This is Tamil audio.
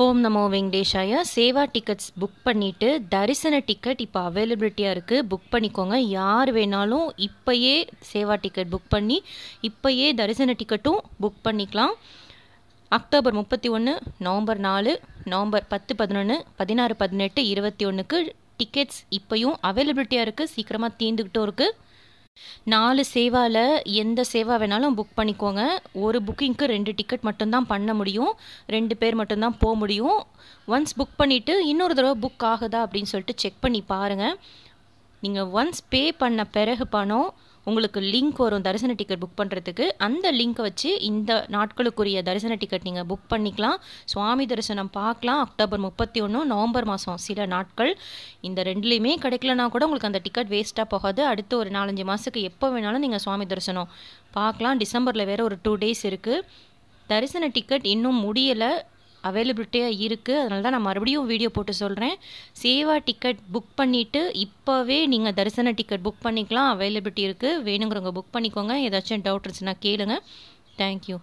ஹோம் நமோ வெங்கடேஷாய சேவா டிக்கெட்ஸ் புக் பண்ணிவிட்டு தரிசன டிக்கெட் இப்போ அவைலபிலிட்டியாக இருக்குது புக் பண்ணிக்கோங்க யார் வேணாலும் இப்போயே சேவா டிக்கெட் புக் பண்ணி இப்போயே தரிசன டிக்கெட்டும் புக் பண்ணிக்கலாம் அக்டோபர் முப்பத்தி ஒன்று நவம்பர் நாலு நவம்பர் பத்து பதினொன்று பதினாறு பதினெட்டு இருபத்தி ஒன்றுக்கு டிக்கெட்ஸ் இப்போயும் அவைலபிலிட்டியாக இருக்குது சீக்கிரமாக தீர்ந்துக்கிட்டும் இருக்குது நாலு சேவாவில் எந்த சேவா வேணாலும் புக் பண்ணிக்கோங்க ஒரு புக்கிங்க்கு ரெண்டு டிக்கெட் மட்டும்தான் பண்ண முடியும் ரெண்டு பேர் மட்டும்தான் போக முடியும் ஒன்ஸ் புக் பண்ணிவிட்டு இன்னொரு தடவை புக் ஆகுதா அப்படின்னு சொல்லிட்டு செக் பண்ணி பாருங்கள் நீங்கள் ஒன்ஸ் பே பண்ண பிறகு பணம் உங்களுக்கு லிங்க் வரும் தரிசன டிக்கெட் புக் பண்ணுறதுக்கு அந்த லிங்க்கை வச்சு இந்த நாட்களுக்குரிய தரிசன டிக்கெட் நீங்கள் புக் பண்ணிக்கலாம் சுவாமி தரிசனம் பார்க்கலாம் அக்டோபர் முப்பத்தி ஒன்று நவம்பர் மாதம் சில நாட்கள் இந்த ரெண்டுலேயுமே கிடைக்கலனா கூட உங்களுக்கு அந்த டிக்கெட் வேஸ்ட்டாக போகாது அடுத்து ஒரு நாலஞ்சு மாதத்துக்கு எப்போ வேணாலும் நீங்கள் சுவாமி தரிசனம் பார்க்கலாம் டிசம்பரில் வேறு ஒரு டூ டேஸ் இருக்குது தரிசன டிக்கெட் இன்னும் முடியலை அவைலபிலிட்டியாக இருக்குது அதனால தான் நான் மறுபடியும் வீடியோ போட்டு சொல்கிறேன் சேவா டிக்கெட் புக் பண்ணிவிட்டு இப்போவே நீங்கள் தரிசன டிக்கெட் புக் பண்ணிக்கலாம் அவைலபிலிட்டி இருக்குது வேணுங்கிறவங்க புக் பண்ணிக்கோங்க ஏதாச்சும் டவுட் இருந்துச்சுன்னா கேளுங்கள் தேங்க்யூ